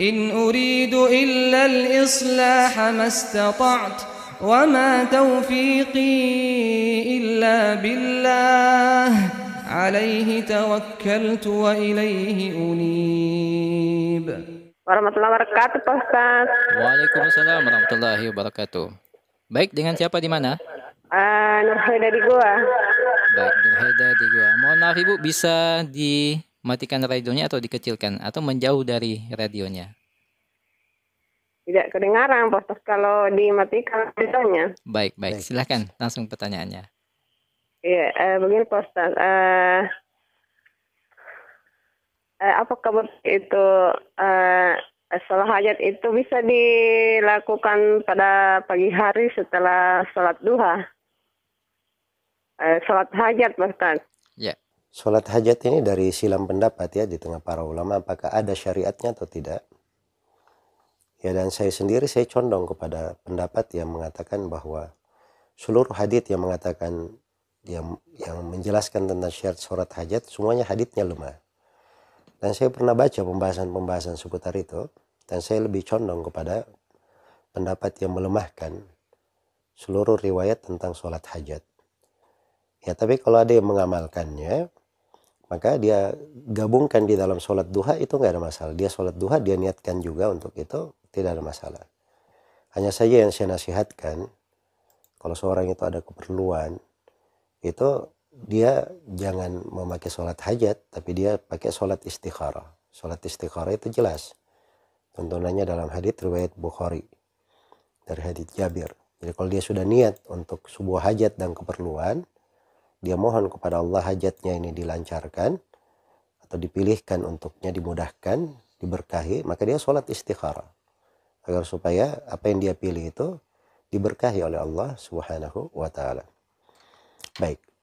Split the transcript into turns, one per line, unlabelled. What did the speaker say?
إن أريد إلا الإصلاح ما استطعت وما توفيقي إلا بالله عليه توكلت وإليه أنيب ورحمة الله وبركاته وعليكم السلام ورحمة الله وبركاته Baik, dengan siapa di mana? Uh, eh, Nurhaida di gua. Baik, Nurhaida di gua. Mohon maaf ibu, bisa di matikan radionya atau dikecilkan atau menjauh dari radionya? Tidak kedengaran Pastor. kalau dimatikan radionya. Baik, baik, baik. Silahkan langsung pertanyaannya. Iya, eh, begini Pastor. Ustadz. Eh, eh, apakah itu eh, salah hajat itu bisa dilakukan pada pagi hari setelah sholat duha. Eh, sholat hajat Ustaz. Sholat hajat ini dari silam pendapat ya di tengah para ulama apakah ada syariatnya atau tidak. Ya dan saya sendiri saya condong kepada pendapat yang mengatakan bahwa seluruh hadith yang mengatakan yang yang menjelaskan tentang syarat sholat hajat semuanya hadithnya lemah. Dan saya pernah baca pembahasan-pembahasan seputar itu dan saya lebih condong kepada pendapat yang melemahkan seluruh riwayat tentang sholat hajat. Ya tapi kalau ada yang mengamalkannya, maka dia gabungkan di dalam sholat duha itu nggak ada masalah dia sholat duha dia niatkan juga untuk itu tidak ada masalah hanya saja yang saya nasihatkan kalau seorang itu ada keperluan itu dia jangan memakai sholat hajat tapi dia pakai sholat istikharah sholat istikharah itu jelas tuntunannya dalam hadits riwayat Bukhari dari hadits Jabir jadi kalau dia sudah niat untuk sebuah hajat dan keperluan dia mohon kepada Allah hajatnya ini dilancarkan atau dipilihkan untuknya dimudahkan diberkahi maka dia sholat istikharah agar supaya apa yang dia pilih itu diberkahi oleh Allah Subhanahu wa taala. Baik,